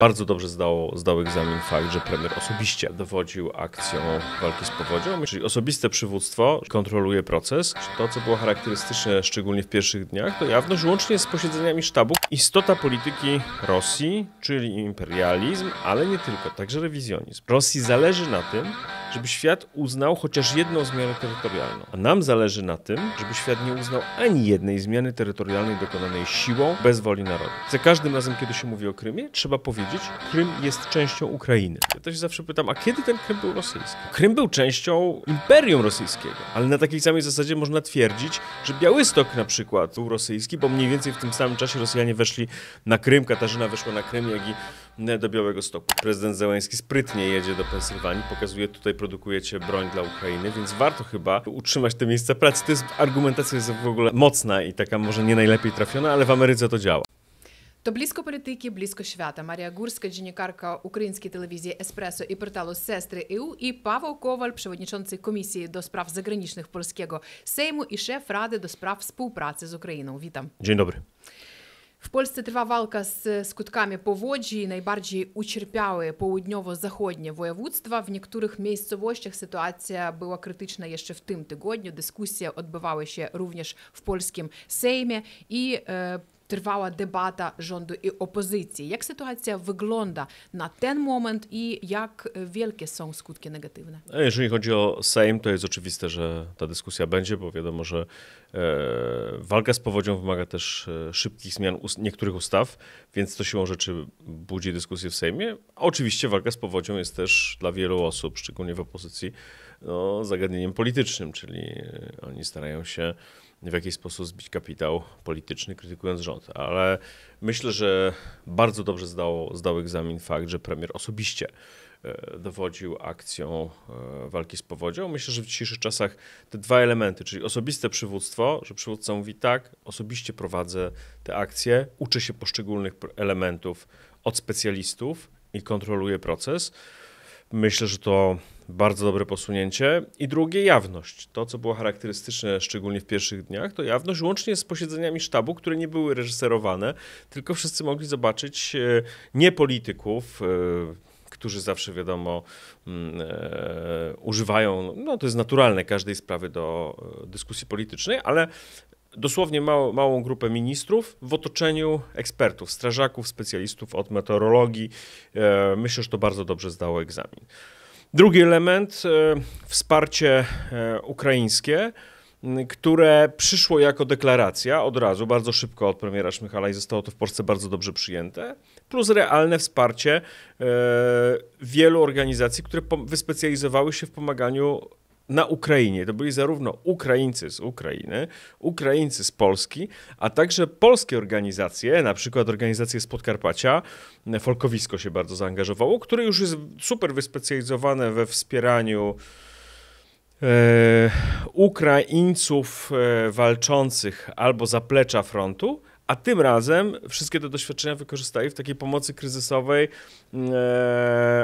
Bardzo dobrze zdał, zdał egzamin fakt, że premier osobiście dowodził akcją walki z powodzią, czyli osobiste przywództwo kontroluje proces. To, co było charakterystyczne szczególnie w pierwszych dniach, to jawność łącznie z posiedzeniami sztabu. Istota polityki Rosji, czyli imperializm, ale nie tylko, także rewizjonizm. Rosji zależy na tym, żeby świat uznał chociaż jedną zmianę terytorialną. A nam zależy na tym, żeby świat nie uznał ani jednej zmiany terytorialnej dokonanej siłą bez woli narodu. Za każdym razem, kiedy się mówi o Krymie, trzeba powiedzieć, Krym jest częścią Ukrainy. Ja też zawsze pytam, a kiedy ten Krym był rosyjski? Krym był częścią Imperium Rosyjskiego, ale na takiej samej zasadzie można twierdzić, że Białystok na przykład był rosyjski, bo mniej więcej w tym samym czasie Rosjanie weszli na Krym, Katarzyna weszła na Krym, jak i do Białego Stoku. Prezydent Zełański sprytnie jedzie do Pensylwanii, pokazuje tutaj produkujecie broń dla Ukrainy, więc warto chyba utrzymać te miejsca pracy. To jest argumentacja jest w ogóle mocna i taka może nie najlepiej trafiona, ale w Ameryce to działa. То близько політики, близько свята. Марія Гурська, dziennikarka української телевізії Еспресо і порталу Сестри EU і Paweł Коваль, przewodniczący Komisji do Spraw Zagranicznych Polskiego Sejmu i szef Rady do Spraw Współpracy z Ukrainą. Witam. Dzień dobry. W Polsce trwa walka z skutkami powodzi i najbardziej ucierpiały południowo-zachodnie województwa. W niektórych miejscowościach sytuacja była krytyczna jeszcze w tym tygodniu. Dyskusje odbywały się również w polskim Sejmie i e, trwała debata rządu i opozycji. Jak sytuacja wygląda na ten moment i jak wielkie są skutki negatywne? E, jeżeli chodzi o Sejm, to jest oczywiste, że ta dyskusja będzie, bo wiadomo, że e, walka z powodzią wymaga też e, szybkich zmian niektórych ustaw, więc to siłą rzeczy budzi dyskusję w Sejmie. A oczywiście walka z powodzią jest też dla wielu osób, szczególnie w opozycji, no, zagadnieniem politycznym, czyli oni starają się w jakiś sposób zbić kapitał polityczny, krytykując rząd. Ale myślę, że bardzo dobrze zdał, zdał egzamin fakt, że premier osobiście e, dowodził akcją e, walki z powodzią. Myślę, że w dzisiejszych czasach te dwa elementy, czyli osobiste przywództwo, że przywódca mówi tak, osobiście prowadzę te akcje, uczę się poszczególnych elementów od specjalistów i kontroluję proces. Myślę, że to bardzo dobre posunięcie. I drugie, jawność. To, co było charakterystyczne, szczególnie w pierwszych dniach, to jawność łącznie z posiedzeniami sztabu, które nie były reżyserowane, tylko wszyscy mogli zobaczyć e, nie polityków, e, którzy zawsze wiadomo mm, e, używają, no to jest naturalne każdej sprawy do dyskusji politycznej, ale dosłownie mał, małą grupę ministrów w otoczeniu ekspertów, strażaków, specjalistów od meteorologii. Myślę, że to bardzo dobrze zdało egzamin. Drugi element e, wsparcie e, ukraińskie które przyszło jako deklaracja od razu, bardzo szybko od premiera Szmychala i zostało to w Polsce bardzo dobrze przyjęte, plus realne wsparcie e, wielu organizacji, które wyspecjalizowały się w pomaganiu na Ukrainie. To byli zarówno Ukraińcy z Ukrainy, Ukraińcy z Polski, a także polskie organizacje, na przykład organizacje z Podkarpacia, Folkowisko się bardzo zaangażowało, które już jest super wyspecjalizowane we wspieraniu e, Ukraińców e, walczących albo zaplecza frontu, a tym razem wszystkie te doświadczenia wykorzystali w takiej pomocy kryzysowej e,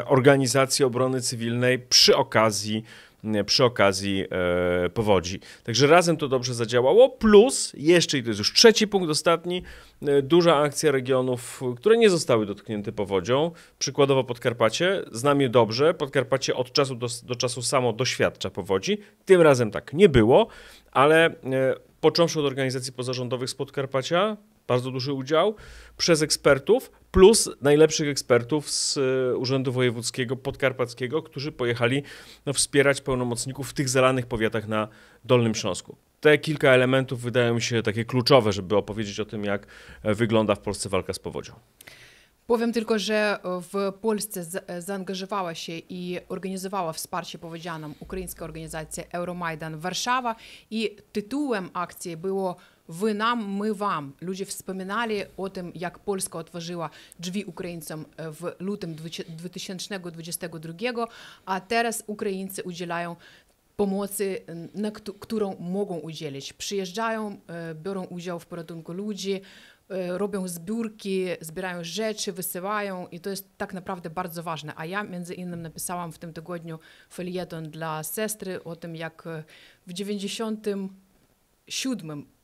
Organizacji Obrony Cywilnej przy okazji E, przy okazji e, powodzi. Także razem to dobrze zadziałało, plus jeszcze, i to jest już trzeci punkt, ostatni, e, duża akcja regionów, które nie zostały dotknięte powodzią. Przykładowo Podkarpacie, znam je dobrze, Podkarpacie od czasu do, do czasu samo doświadcza powodzi. Tym razem tak nie było, ale począwszy od organizacji pozarządowych z Podkarpacia, bardzo duży udział, przez ekspertów, plus najlepszych ekspertów z e, Urzędu Wojewódzkiego Podkarpackiego, którzy pojechali no, wspierać pełnomocników w tych zalanych powiatach na Dolnym Śląsku. Te kilka elementów wydają mi się takie kluczowe, żeby opowiedzieć o tym, jak e, wygląda w Polsce walka z powodzią. Powiem tylko, że w Polsce e, zaangażowała się i organizowała wsparcie powodzianom ukraińska organizacja Euromajdan Warszawa i tytułem akcji było Wy нам, my вам. Люди вспоминали о тим, як Polska отважила дзві українцям э, в лютим 2022, а зараз українці udzielają pomocy, na którą mogą udzielić. Przyjeżdżają, biorą udział w poradunku ludzi, robią zbiórki, zbierają rzeczy, wysyłają i to jest tak naprawdę bardzo ważne. A ja między innym, napisałam w tym tygodniu felieton dla sestry o tym, jak w 97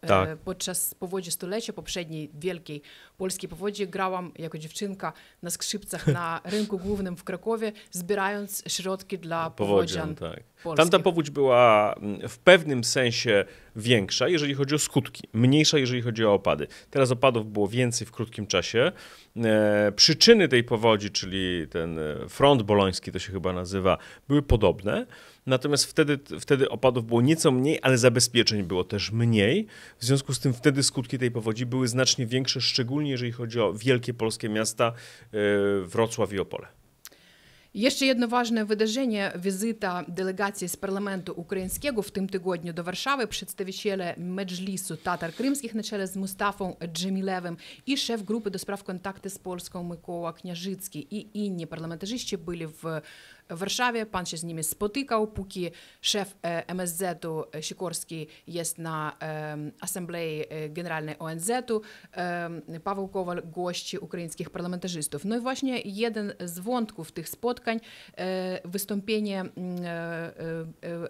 E, tak. Podczas powodzi stulecia poprzedniej wielkiej polskiej powodzi grałam jako dziewczynka na skrzypcach na rynku głównym w Krakowie, zbierając środki dla powodzian. tak. Tamta powódź była mm, w pewnym sensie większa, jeżeli chodzi o skutki, mniejsza, jeżeli chodzi o opady. Teraz opadów było więcej w krótkim czasie. E, przyczyny tej powodzi, czyli ten e, front boloński to się chyba nazywa, były podobne. Natomiast wtedy, wtedy opadów było nieco mniej, ale zabezpieczeń było też mniej. W związku z tym wtedy skutki tej powodzi były znacznie większe, szczególnie jeżeli chodzi o wielkie polskie miasta e, Wrocław i Opole. Jeszcze jedno ważne wydarzenie, wizyta delegacji z parlamentu ukraińskiego w tym tygodniu do Warszawy, przedstawiciele Medżlisu Tatar Krymskich na czele z Mustafą Dżemilewem i szef grupy do spraw kontaktu z Polską Mykoła Kniażycki i inni parlamentarzyści byli w w Warszawie, pan się z nimi spotykał, póki szef e, MSZ-u e, Sikorski jest na Asamblei e, Generalnej ONZ-u, Paweł Kowal gości ukraińskich parlamentarzystów. No i właśnie jeden z wątków tych spotkań, wystąpienie mm,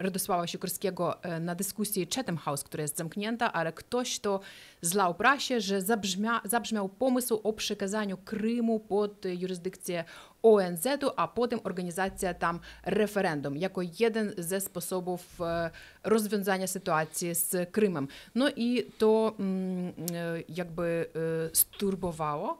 Radosława Sikorskiego na dyskusji Chatham House, która jest zamknięta, ale ktoś to zlał prasie, że zabrzmia, zabrzmiał pomysł o przekazaniu Krymu pod jurysdykcję ОНЗ, а потім організація там референдум, як один з способів е, розв'язання ситуації з Кримом. Ну і то е, якби е, стурбувало.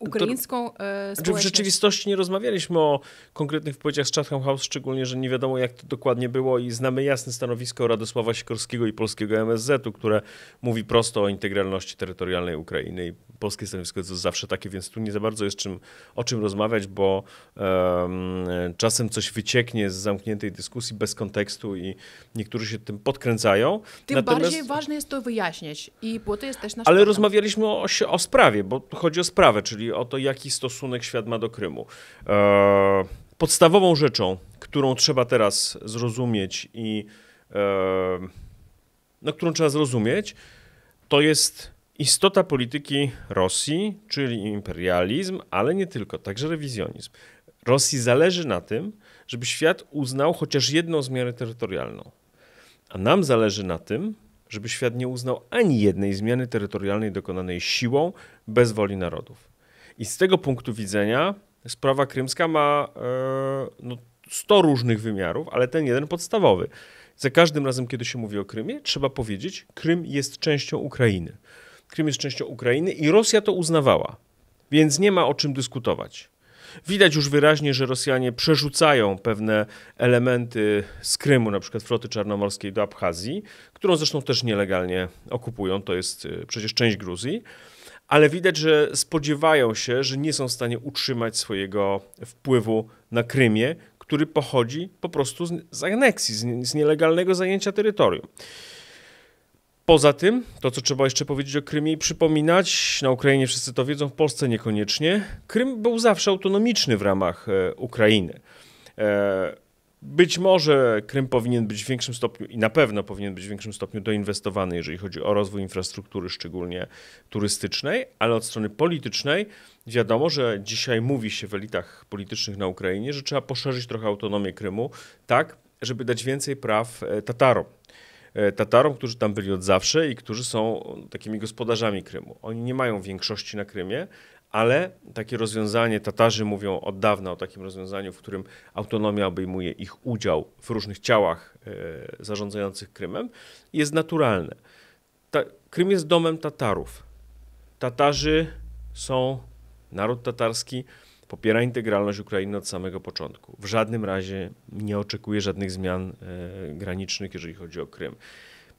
ukraińską e, znaczy W rzeczywistości nie rozmawialiśmy o konkretnych wypowiedziach z Chatham House, szczególnie, że nie wiadomo jak to dokładnie było i znamy jasne stanowisko Radosława Sikorskiego i polskiego MSZ-u, które mówi prosto o integralności terytorialnej Ukrainy i polskie stanowisko jest zawsze takie, więc tu nie za bardzo jest czym, o czym rozmawiać, bo um, czasem coś wycieknie z zamkniętej dyskusji bez kontekstu i niektórzy się tym podkręcają. Tym Natomiast... bardziej ważne jest to wyjaśniać i bo to jest też nasz Ale problem. rozmawialiśmy o, o, o sprawie, bo chodzi o sprawę, czyli o to, jaki stosunek świat ma do Krymu. E, podstawową rzeczą, którą trzeba teraz zrozumieć i e, no, którą trzeba zrozumieć, to jest istota polityki Rosji, czyli imperializm, ale nie tylko, także rewizjonizm. Rosji zależy na tym, żeby świat uznał chociaż jedną zmianę terytorialną. A nam zależy na tym, żeby świat nie uznał ani jednej zmiany terytorialnej dokonanej siłą bez woli narodów. I z tego punktu widzenia sprawa krymska ma e, no, 100 różnych wymiarów, ale ten jeden podstawowy. Za każdym razem, kiedy się mówi o Krymie, trzeba powiedzieć, Krym jest częścią Ukrainy. Krym jest częścią Ukrainy i Rosja to uznawała, więc nie ma o czym dyskutować. Widać już wyraźnie, że Rosjanie przerzucają pewne elementy z Krymu, na przykład floty czarnomorskiej do Abchazji, którą zresztą też nielegalnie okupują, to jest e, przecież część Gruzji ale widać, że spodziewają się, że nie są w stanie utrzymać swojego wpływu na Krymie, który pochodzi po prostu z, z aneksji, z, z nielegalnego zajęcia terytorium. Poza tym, to co trzeba jeszcze powiedzieć o Krymie i przypominać, na Ukrainie wszyscy to wiedzą, w Polsce niekoniecznie, Krym był zawsze autonomiczny w ramach e, Ukrainy. E, być może Krym powinien być w większym stopniu i na pewno powinien być w większym stopniu doinwestowany, jeżeli chodzi o rozwój infrastruktury, szczególnie turystycznej, ale od strony politycznej wiadomo, że dzisiaj mówi się w elitach politycznych na Ukrainie, że trzeba poszerzyć trochę autonomię Krymu, tak, żeby dać więcej praw e, Tatarom. E, Tatarom, którzy tam byli od zawsze i którzy są no, takimi gospodarzami Krymu. Oni nie mają większości na Krymie, ale takie rozwiązanie, Tatarzy mówią od dawna o takim rozwiązaniu, w którym autonomia obejmuje ich udział w różnych ciałach e, zarządzających Krymem, jest naturalne. Ta, Krym jest domem Tatarów. Tatarzy są, naród tatarski popiera integralność Ukrainy od samego początku. W żadnym razie nie oczekuje żadnych zmian e, granicznych, jeżeli chodzi o Krym.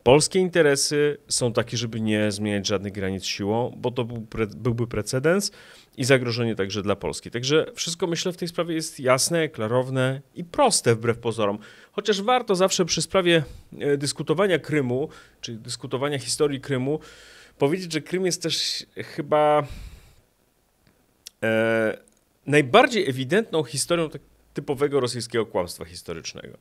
Polskie interesy są takie, żeby nie zmieniać żadnych granic siłą, bo to był pre, byłby precedens i zagrożenie także dla Polski. Także wszystko myślę w tej sprawie jest jasne, klarowne i proste wbrew pozorom. Chociaż warto zawsze przy sprawie e, dyskutowania Krymu, czy dyskutowania historii Krymu, powiedzieć, że Krym jest też chyba e, najbardziej ewidentną historią tak typowego rosyjskiego kłamstwa historycznego.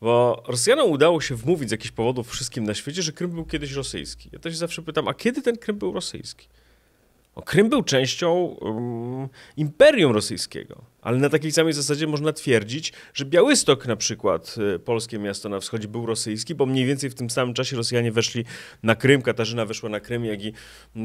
Bo Rosjanom udało się wmówić z jakichś powodów wszystkim na świecie, że Krym był kiedyś rosyjski. Ja też zawsze pytam, a kiedy ten Krym był rosyjski? O, Krym był częścią um, Imperium Rosyjskiego, ale na takiej samej zasadzie można twierdzić, że Białystok na przykład, y, polskie miasto na wschodzie, był rosyjski, bo mniej więcej w tym samym czasie Rosjanie weszli na Krym, Katarzyna weszła na Krym, jak i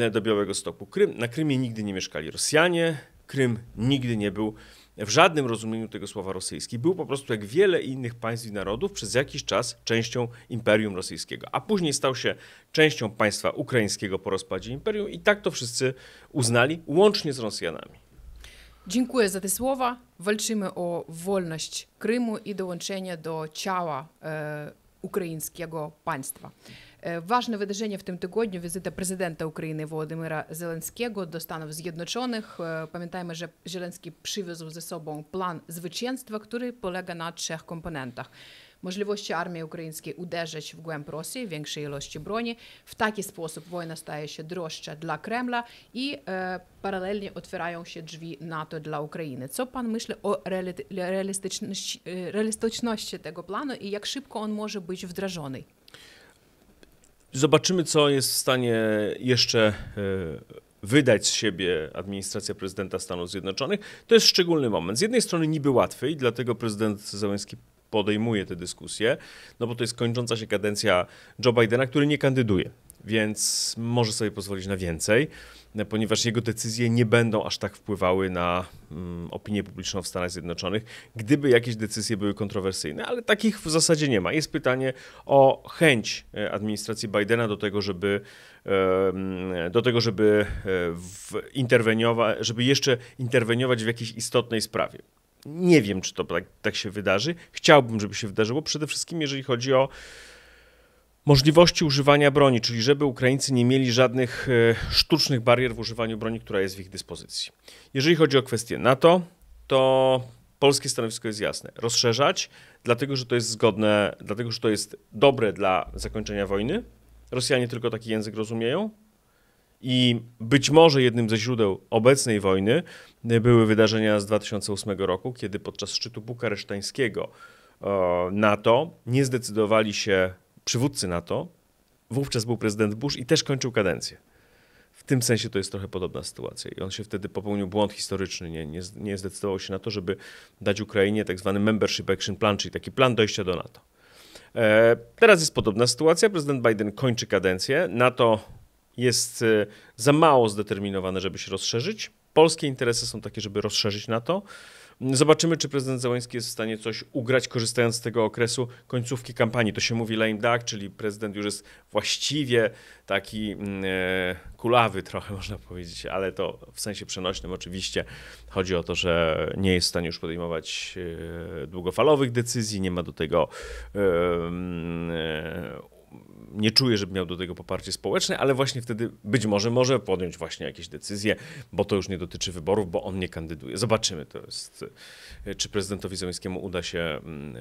y, do Białego Stoku. Krym, na Krymie nigdy nie mieszkali Rosjanie, Krym nigdy nie był w żadnym rozumieniu tego słowa rosyjski. Był po prostu jak wiele innych państw i narodów przez jakiś czas częścią Imperium Rosyjskiego, a później stał się częścią państwa ukraińskiego po rozpadzie imperium i tak to wszyscy uznali, łącznie z Rosjanami. Dziękuję za te słowa. Walczymy o wolność Krymu i dołączenie do ciała e, ukraińskiego państwa. Ważne wydarzenie w tym tygodniu wizyta prezydenta Ukrainy Władimira Zelenskiego do Stanów Zjednoczonych. Pamiętajmy, że Zelenski przywiózł ze sobą plan zwycięstwa, który polega na trzech komponentach. Możliwości armii ukraińskiej uderzyć w głęb Rosji większej ilości broni. W taki sposób wojna staje się droższa dla Kremla i paralelnie otwierają się drzwi NATO dla Ukrainy. Co pan myśli o realistyczności, tego planu i jak szybko on może być wdrażany? Zobaczymy, co jest w stanie jeszcze e, wydać z siebie administracja prezydenta Stanów Zjednoczonych. To jest szczególny moment. Z jednej strony niby łatwy i dlatego prezydent Zełenski podejmuje tę dyskusję, no bo to jest kończąca się kadencja Joe Bidena, który nie kandyduje więc może sobie pozwolić na więcej, ponieważ jego decyzje nie będą aż tak wpływały na mm, opinię publiczną w Stanach Zjednoczonych, gdyby jakieś decyzje były kontrowersyjne, ale takich w zasadzie nie ma. Jest pytanie o chęć e, administracji Bidena do tego, żeby do tego, żeby e, interweniować, żeby jeszcze interweniować w jakiejś istotnej sprawie. Nie wiem, czy to tak, tak się wydarzy. Chciałbym, żeby się wydarzyło, przede wszystkim jeżeli chodzi o możliwości używania broni, czyli żeby Ukraińcy nie mieli żadnych e, sztucznych barier w używaniu broni, która jest w ich dyspozycji. Jeżeli chodzi o kwestię NATO, to polskie stanowisko jest jasne. Rozszerzać, dlatego że to jest zgodne, dlatego że to jest dobre dla zakończenia wojny. Rosjanie tylko taki język rozumieją. I być może jednym ze źródeł obecnej wojny e, były wydarzenia z 2008 roku, kiedy podczas szczytu bukaresztańskiego e, NATO nie zdecydowali się przywódcy NATO, wówczas był prezydent Bush i też kończył kadencję. W tym sensie to jest trochę podobna sytuacja. I on się wtedy popełnił błąd historyczny. Nie, nie, nie zdecydował się na to, żeby dać Ukrainie tak zwany Membership Action Plan, czyli taki plan dojścia do NATO. E, teraz jest podobna sytuacja. Prezydent Biden kończy kadencję. NATO jest e, za mało zdeterminowane, żeby się rozszerzyć. Polskie interesy są takie, żeby rozszerzyć NATO. Zobaczymy, czy prezydent Zełański jest w stanie coś ugrać, korzystając z tego okresu końcówki kampanii. To się mówi lame duck, czyli prezydent już jest właściwie taki mm, e, kulawy trochę, można powiedzieć, ale to w sensie przenośnym oczywiście. Chodzi o to, że nie jest w stanie już podejmować e, długofalowych decyzji, nie ma do tego e, mm, nie czuję, żeby miał do tego poparcie społeczne, ale właśnie wtedy być może może podjąć właśnie jakieś decyzje, bo to już nie dotyczy wyborów, bo on nie kandyduje. Zobaczymy, to jest, e, czy prezydentowi Zełenskiemu uda się mm,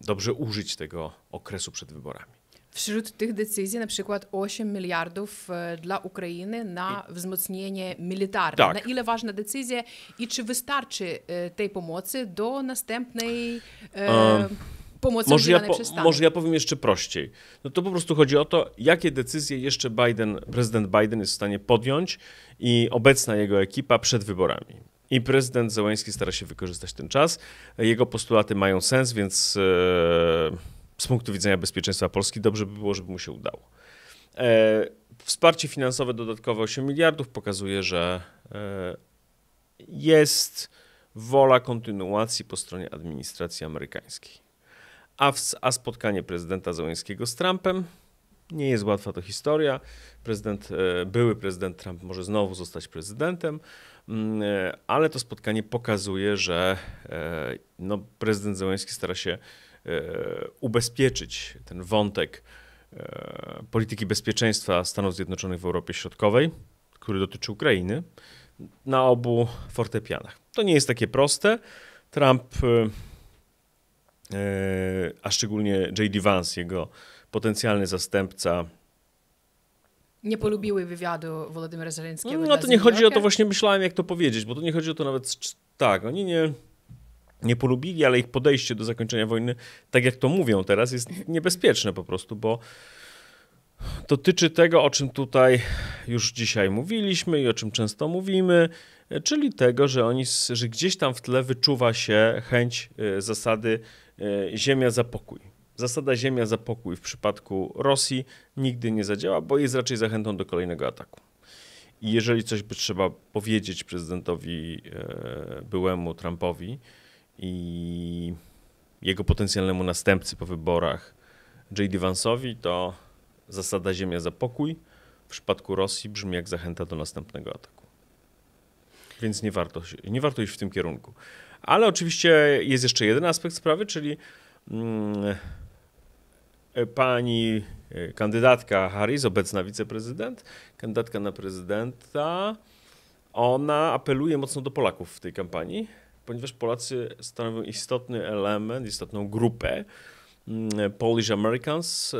dobrze użyć tego okresu przed wyborami. Wśród tych decyzji na przykład 8 miliardów e, dla Ukrainy na wzmocnienie militarne. Tak. Na ile ważna decyzja i czy wystarczy e, tej pomocy do następnej... Um może ja, po, może ja powiem jeszcze prościej. No to po prostu chodzi o to, jakie decyzje jeszcze Biden, prezydent Biden jest w stanie podjąć i obecna jego ekipa przed wyborami. I prezydent Zełański stara się wykorzystać ten czas. Jego postulaty mają sens, więc e, z punktu widzenia bezpieczeństwa Polski dobrze by było, żeby mu się udało. E, wsparcie finansowe dodatkowe 8 miliardów pokazuje, że e, jest wola kontynuacji po stronie administracji amerykańskiej. A, w, a spotkanie prezydenta Zełenskiego z Trumpem nie jest łatwa to historia. Prezydent, e, były prezydent Trump może znowu zostać prezydentem, mm, e, ale to spotkanie pokazuje, że e, no, prezydent Zełenski stara się ubezpieczyć ten wątek polityki bezpieczeństwa Stanów Zjednoczonych w Europie Środkowej, który dotyczy Ukrainy, na obu fortepianach. To nie jest takie proste. Trump E, a szczególnie J.D. Vance, jego potencjalny zastępca, nie polubiły wywiadu Władimira Zelenskiego. No to nie chodzi o to, właśnie myślałem, jak to powiedzieć, bo to nie chodzi o to nawet, tak, oni nie, nie polubili, ale ich podejście do zakończenia wojny, tak jak to mówią teraz, jest niebezpieczne po prostu, bo dotyczy tego, o czym tutaj już dzisiaj mówiliśmy i o czym często mówimy, czyli tego, że, oni, że gdzieś tam w tle wyczuwa się chęć e, zasady E, ziemia za pokój. Zasada ziemia za pokój w przypadku Rosji nigdy nie zadziała, bo jest raczej zachętą do kolejnego ataku. I jeżeli coś by trzeba powiedzieć prezydentowi e, byłemu Trumpowi i jego potencjalnemu następcy po wyborach J.D. Vance'owi, to zasada ziemia za pokój w przypadku Rosji brzmi jak zachęta do następnego ataku więc nie warto, nie warto iść w tym kierunku. Ale oczywiście jest jeszcze jeden aspekt sprawy, czyli mm, e, pani e, kandydatka Harris, obecna wiceprezydent, kandydatka na prezydenta, ona apeluje mocno do Polaków w tej kampanii, ponieważ Polacy stanowią istotny element, istotną grupę, Mm, Polish Americans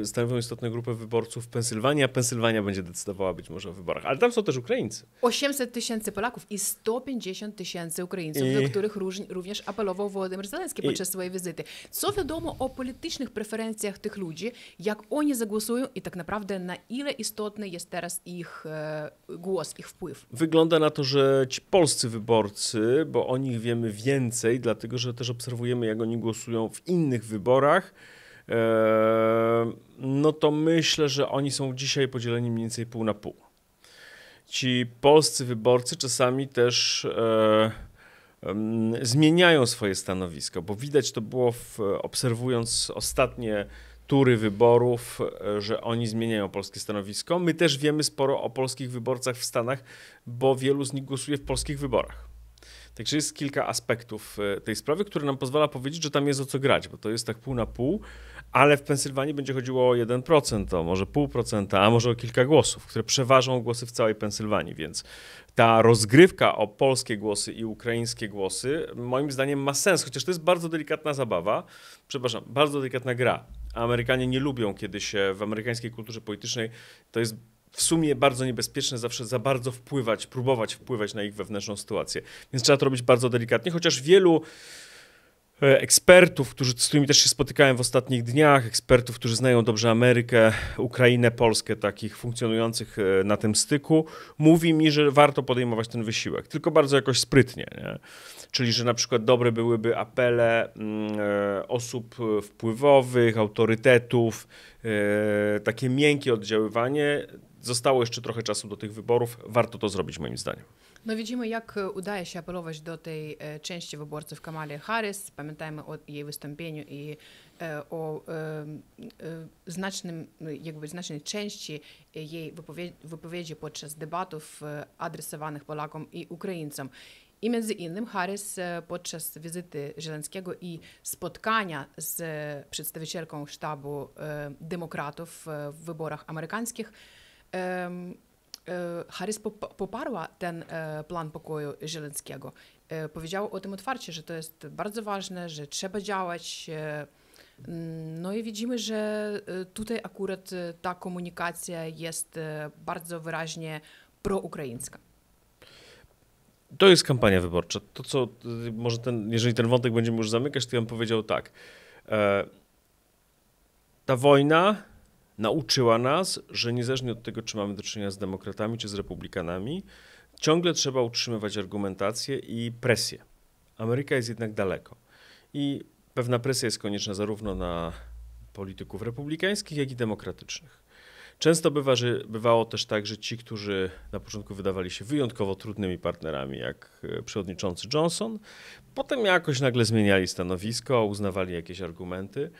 e, stanowią istotną grupę wyborców w Pensylwania. Pensylwania będzie decydowała być może o wyborach, ale tam są też Ukraińcy. 800 tysięcy Polaków i 150 tysięcy Ukraińców, I... do których również apelował Władimir Zelenski podczas I... swojej wizyty. Co wiadomo o politycznych preferencjach tych ludzi, jak oni zagłosują i tak naprawdę na ile istotny jest teraz ich e, głos, ich wpływ? Wygląda na to, że ci polscy wyborcy, bo o nich wiemy więcej, dlatego że też obserwujemy, jak oni głosują w innych wyborach, wyborach, e, no to myślę, że oni są dzisiaj podzieleni mniej więcej pół na pół. Ci polscy wyborcy czasami też e, zmieniają swoje stanowisko, bo widać to było w, obserwując ostatnie tury wyborów, e, że oni zmieniają polskie stanowisko. My też wiemy sporo o polskich wyborcach w Stanach, bo wielu z nich głosuje w polskich wyborach. Także jest kilka aspektów e, tej sprawy, które nam pozwala powiedzieć, że tam jest o co grać, bo to jest tak pół na pół, ale w Pensylwanii będzie chodziło o 1%, o może pół procenta, a może o kilka głosów, które przeważą głosy w całej Pensylwanii, więc ta rozgrywka o polskie głosy i ukraińskie głosy moim zdaniem ma sens, chociaż to jest bardzo delikatna zabawa, przepraszam, bardzo delikatna gra. Amerykanie nie lubią, kiedy się w amerykańskiej kulturze politycznej to jest w sumie bardzo niebezpieczne zawsze za bardzo wpływać, próbować wpływać na ich wewnętrzną sytuację. Więc trzeba to robić bardzo delikatnie, chociaż wielu e, ekspertów, którzy, z którymi też się spotykałem w ostatnich dniach, ekspertów, którzy znają dobrze Amerykę, Ukrainę, Polskę, takich funkcjonujących e, na tym styku, mówi mi, że warto podejmować ten wysiłek, tylko bardzo jakoś sprytnie. Nie? Czyli, że na przykład dobre byłyby apele mm, e, osób wpływowych, autorytetów, takie miękkie oddziaływanie, Zostało jeszcze trochę czasu do tych wyborów. Warto to zrobić, moim zdaniem. No widzimy, jak e, udaje się apelować do tej e, części wyborców Kamali Harris. Pamiętajmy o jej wystąpieniu i e, o znacznym, jakby znacznej części jej wypowiedzi, wypowiedzi podczas debatów adresowanych Polakom i Ukraińcom. I między innym Harris podczas wizyty Żelenskiego i spotkania z przedstawicielką sztabu demokratów w wyborach amerykańskich E, Harris poparła ten e, plan pokoju Żeleńskiego. E, Powiedziała o tym otwarcie, że to jest bardzo ważne, że trzeba działać. Mm, no i widzimy, że tutaj akurat ta komunikacja jest bardzo wyraźnie proukraińska. To jest kampania wyborcza. To, co może ten, jeżeli ten wątek będziemy już zamykać, to ja bym powiedział tak. Ta wojna nauczyła nas, że niezależnie od tego, czy mamy do czynienia z demokratami czy z republikanami, ciągle trzeba utrzymywać argumentację i presję. Ameryka jest jednak daleko i pewna presja jest konieczna zarówno na polityków republikańskich, jak i demokratycznych. Często bywa, że bywało też tak, że ci, którzy na początku wydawali się wyjątkowo trudnymi partnerami, jak e, przewodniczący Johnson, potem jakoś nagle zmieniali stanowisko, uznawali jakieś argumenty.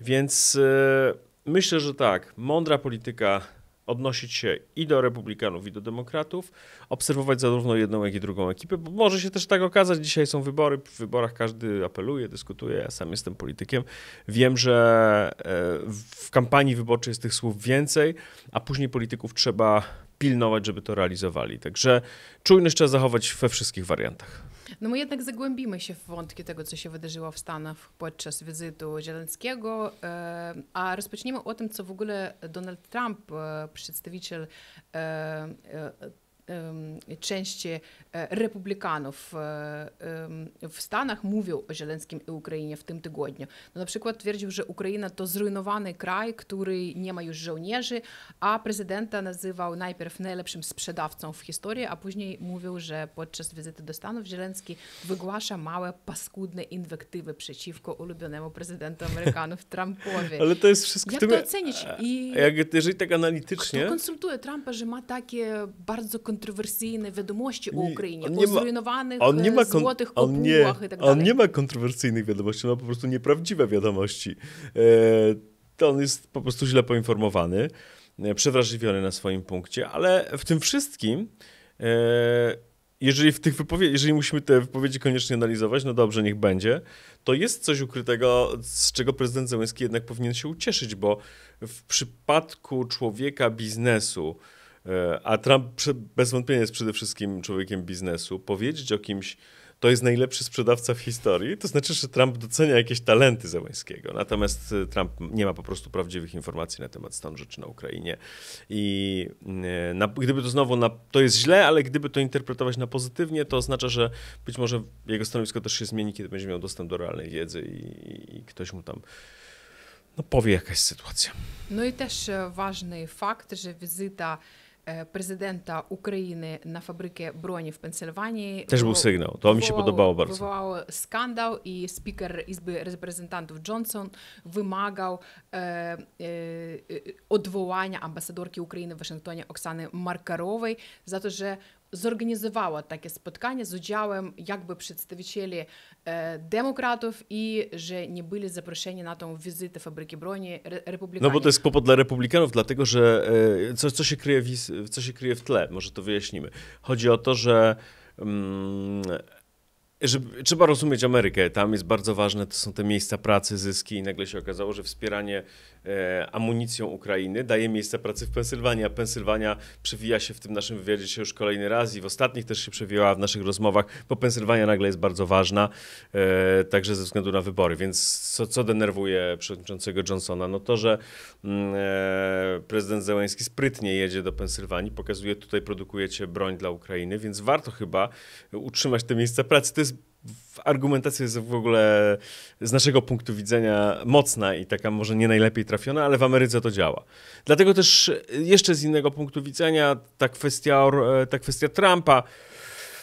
Więc e, Myślę, że tak. Mądra polityka odnosić się i do republikanów, i do demokratów, obserwować zarówno jedną, jak i drugą ekipę, bo może się też tak okazać, dzisiaj są wybory, w wyborach każdy apeluje, dyskutuje, ja sam jestem politykiem, wiem, że e, w kampanii wyborczej jest tych słów więcej, a później polityków trzeba pilnować, żeby to realizowali. Także czujność trzeba zachować we wszystkich wariantach. No my jednak zagłębimy się w wątki tego, co się wydarzyło w Stanach podczas wizyty Zielenskiego, e, a rozpoczniemy o tym, co w ogóle Donald Trump, e, przedstawiciel e, części e, republikanów e, w Stanach mówił o Zielenskim i Ukrainie w tym tygodniu. No, na przykład twierdził, że Ukraina to zrujnowany kraj, który nie ma już żołnierzy, a prezydenta nazywał najpierw najlepszym sprzedawcą w historii, a później mówił, że podczas wizyty do Stanów Zielenski wygłasza małe, paskudne inwektywy przeciwko ulubionemu prezydentowi Amerykanów Trumpowi. Ale to jest wszystko... Jak tym... to ocenić? I... Jak, jeżeli tak analitycznie... Kto konsultuje Trumpa, że ma takie bardzo kontrowersyjne wiadomości nie, o Ukrainie, on nie o zrujnowanych ma, on nie ma złotych kopułach on nie, ma kontrowersyjnych wiadomości, on ma po prostu nieprawdziwe wiadomości. to on jest po prostu źle poinformowany, e, przewrażliwiony na swoim punkcie, ale w tym wszystkim e, jeżeli w tych wypowiedzi, jeżeli musimy te wypowiedzi koniecznie analizować, no dobrze, niech będzie, to jest coś ukrytego, z czego prezydent Zełenski jednak powinien się ucieszyć, bo w przypadku człowieka biznesu, E, a Trump bez wątpienia jest przede wszystkim człowiekiem biznesu. Powiedzieć o kimś, to jest najlepszy sprzedawca w historii, to znaczy, że Trump docenia jakieś talenty Zełańskiego. Natomiast e, Trump nie ma po prostu prawdziwych informacji na temat stanu rzeczy na Ukrainie. I e, na, gdyby to znowu, na, to jest źle, ale gdyby to interpretować na pozytywnie, to oznacza, że być może jego stanowisko też się zmieni, kiedy będzie miał dostęp do realnej wiedzy i, i ktoś mu tam no, powie jakaś sytuacja. No i też ważny fakt, że wizyta Е, президента України на фабрики броні в Пенсильванії теж був сигнал. То вам ще подобало bardzo. Вивав скандал, і спікер ізби репрезентантів Джонсон вимагав е, е, е одвоювання амбасадорки України в Вашингтоні Оксани Маркарової за те, що zorganizowała takie spotkanie z udziałem jakby przedstawicieli e, demokratów i że nie byli zaproszeni na tą wizytę fabryki broni re, republikanów. No bo to jest kłopot dla republikanów, dlatego że e, co, co, się kryje w, co się kryje w tle, może to wyjaśnimy. Chodzi o to, że mm, że trzeba rozumieć Amerykę. Tam jest bardzo ważne, to są te miejsca pracy, zyski i nagle się okazało, że wspieranie E, amunicją Ukrainy, daje miejsca pracy w Pensylwanii, a Pensylwania przewija się w tym naszym wywiadzie się już kolejny raz i w ostatnich też się przewijała w naszych rozmowach, bo Pensylwania nagle jest bardzo ważna, e, także ze względu na wybory. Więc co, co denerwuje przewodniczącego Johnsona? No to, że mm, e, prezydent Zełański sprytnie jedzie do Pensylwanii, pokazuje tutaj produkujecie broń dla Ukrainy, więc warto chyba utrzymać te miejsca pracy. To jest argumentacja jest w ogóle z naszego punktu widzenia mocna i taka może nie najlepiej trafiona, ale w Ameryce to działa. Dlatego też e, jeszcze z innego punktu widzenia ta kwestia, e, ta kwestia Trumpa,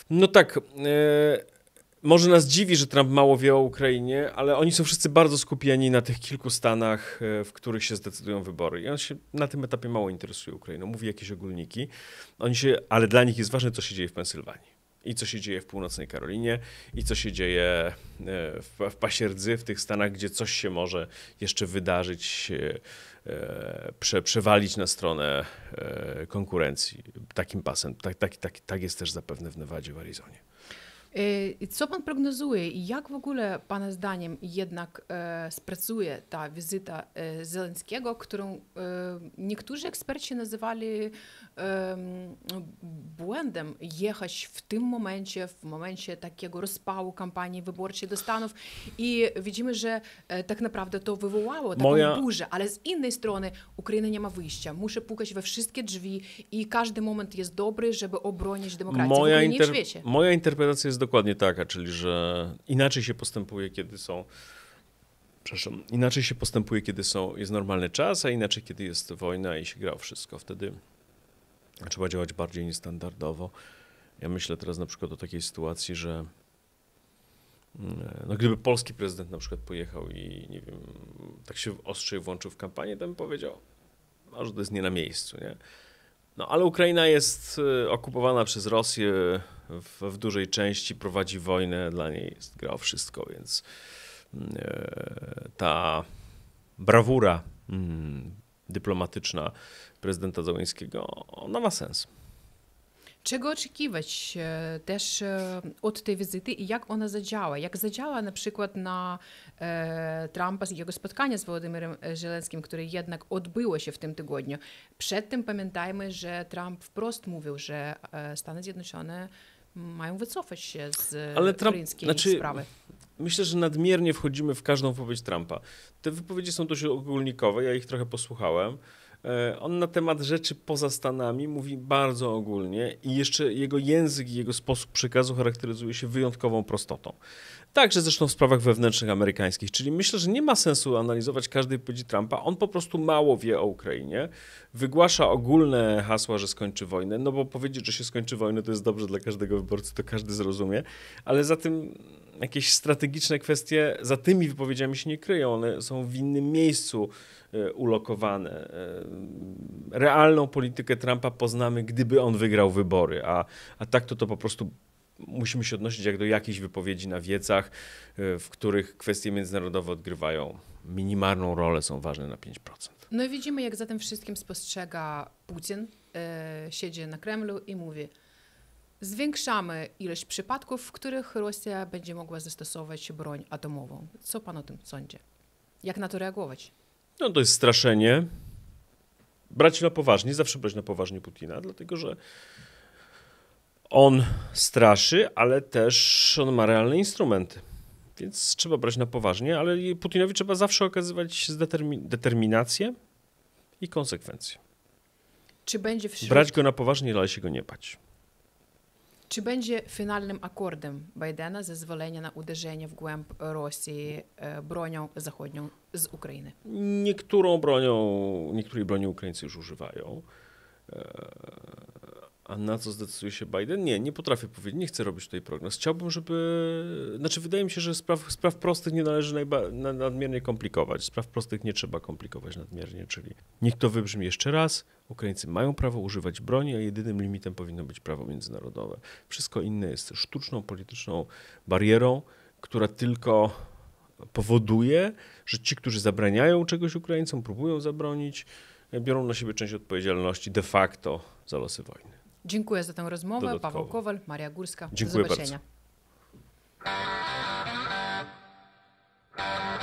no tak, e, może nas dziwi, że Trump mało wie o Ukrainie, ale oni są wszyscy bardzo skupieni na tych kilku stanach, w których się zdecydują wybory. I on się na tym etapie mało interesuje Ukrainą, mówi jakieś ogólniki, oni się, ale dla nich jest ważne, co się dzieje w Pensylwanii i co się dzieje w północnej Karolinie, i co się dzieje e, w, w Pasierdzy, w tych Stanach, gdzie coś się może jeszcze wydarzyć, e, e, prze, przewalić na stronę konkurencji. Takim pasem. Tak, tak, tak, tak jest też zapewne w Nevadzie, w Arizonie. Y, co pan prognozuje? Jak w ogóle pana zdaniem jednak e, spracuje ta wizyta e, Zelenskiego, którą e, niektórzy eksperci nazywali błędem jechać w tym momencie, w momencie takiego rozpału kampanii wyborczej do Stanów i widzimy, że tak naprawdę to wywołało taką Moja... burzę, ale z innej strony Ukraina nie ma wyjścia. Muszę pukać we wszystkie drzwi i każdy moment jest dobry, żeby obronić demokrację. Moja, inter... Moja interpretacja jest jest dokładnie taka, czyli że inaczej się postępuje, kiedy są. Przepraszam, inaczej się postępuje, kiedy są, jest normalny czas, a inaczej, kiedy jest wojna i się gra o wszystko. Wtedy trzeba działać bardziej niestandardowo. Ja myślę teraz na przykład o takiej sytuacji, że mm, no gdyby polski prezydent na przykład pojechał i nie wiem, tak się ostrzej włączył w kampanię, to bym powiedział, że to jest nie na miejscu, nie? No ale Ukraina jest y, okupowana przez Rosję, w, w dużej części prowadzi wojnę, dla niej jest gra o wszystko, więc mm, e, ta brawura mm, dyplomatyczna prezydenta Załęskiego, ona ma sens. Czego oczekiwać e, też e, od tej wizyty i jak ona zadziała? Jak zadziała na przykład na Trumpa z jego spotkania z Władimirem Żelenskim, które jednak odbyło się w tym tygodniu. Przed tym pamiętajmy, że Trump wprost mówił, że Stany Zjednoczone mają wycofać się z e, Ale Trump, znaczy, sprawy. Myślę, że nadmiernie wchodzimy w każdą wypowiedź Trumpa. Te wypowiedzi są dość ogólnikowe, ja ich trochę posłuchałem. E, on na temat rzeczy poza Stanami mówi bardzo ogólnie i jeszcze jego język i jego sposób przekazu charakteryzuje się wyjątkową prostotą. Także zresztą w sprawach wewnętrznych amerykańskich. Czyli myślę, że nie ma sensu analizować każdej wypowiedzi Trumpa. On po prostu mało wie o Ukrainie. Wygłasza ogólne hasła, że skończy wojnę. No bo powiedzieć, że się skończy wojnę, to jest dobrze dla każdego wyborcy, to każdy zrozumie. Ale za tym jakieś strategiczne kwestie, za tymi wypowiedziami się nie kryją. One są w innym miejscu E, ulokowane. E, realną politykę Trumpa poznamy, gdyby on wygrał wybory, a, a tak to to po prostu musimy się odnosić jak do jakichś wypowiedzi na wiecach, e, w których kwestie międzynarodowe odgrywają minimalną rolę, są ważne na 5%. No i widzimy, jak za tym wszystkim spostrzega Putin, yy, siedzi na Kremlu i mówi, zwiększamy ilość przypadków, w których Rosja będzie mogła zastosować broń atomową. Co pan o tym sądzi? Jak na to reagować? No to jest straszenie. Brać na poważnie, zawsze brać na poważnie Putina, dlatego że on straszy, ale też on ma realne instrumenty. Więc trzeba brać na poważnie, ale Putinowi trzeba zawsze okazywać determin determinację i konsekwencje. Czy będzie wśród... Brać go na poważnie, ale się go nie bać. Czy będzie finalnym akordem Bidena zezwolenie na uderzenie w głęb Rosji e, bronią zachodnią z Ukrainy? Niektórą bronią, niektórej broni Ukraińcy już używają e, a na co zdecyduje się Biden? Nie, nie potrafię powiedzieć, nie chcę robić tutaj prognoz. Chciałbym, żeby. Znaczy, wydaje mi się, że spraw, spraw prostych nie należy najba... nadmiernie komplikować. Spraw prostych nie trzeba komplikować nadmiernie, czyli niech to wybrzmi jeszcze raz. Ukraińcy mają prawo używać broni, a jedynym limitem powinno być prawo międzynarodowe. Wszystko inne jest sztuczną, polityczną barierą, która tylko powoduje, że ci, którzy zabraniają czegoś Ukraińcom, próbują zabronić, biorą na siebie część odpowiedzialności de facto za losy wojny. Dziękuję za tę rozmowę. Dodatkowo. Paweł Kowal, Maria Górska. Dziękuję Do zobaczenia. Bardzo.